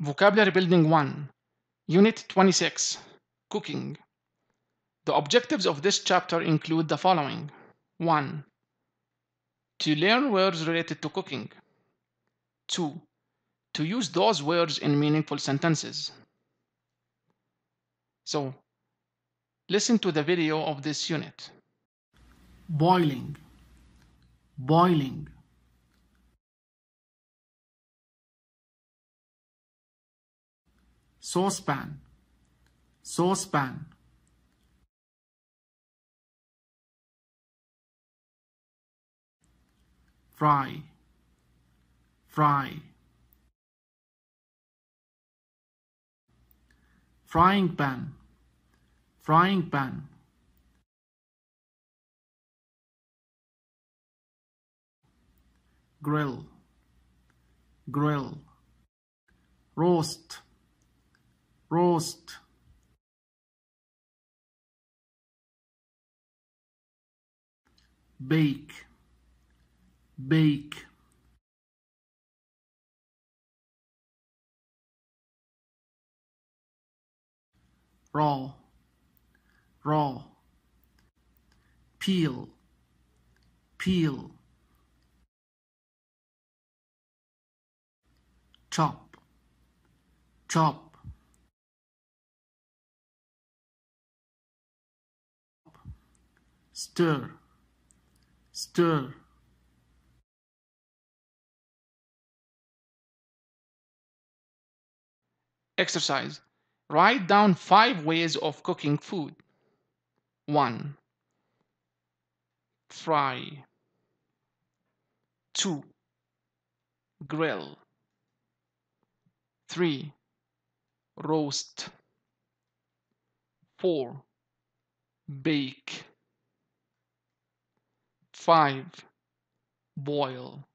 Vocabulary Building 1, Unit 26, Cooking. The objectives of this chapter include the following 1. To learn words related to cooking. 2. To use those words in meaningful sentences. So, listen to the video of this unit. Boiling. Boiling. saucepan, saucepan. Fry, fry. Frying pan, frying pan. Grill, grill. Roast, Roast. Bake, bake. Roll, Raw. Peel, peel. Chop, chop. stir stir Exercise. Write down five ways of cooking food. 1. Fry. 2. Grill. 3. Roast. 4. Bake. 5. Boil.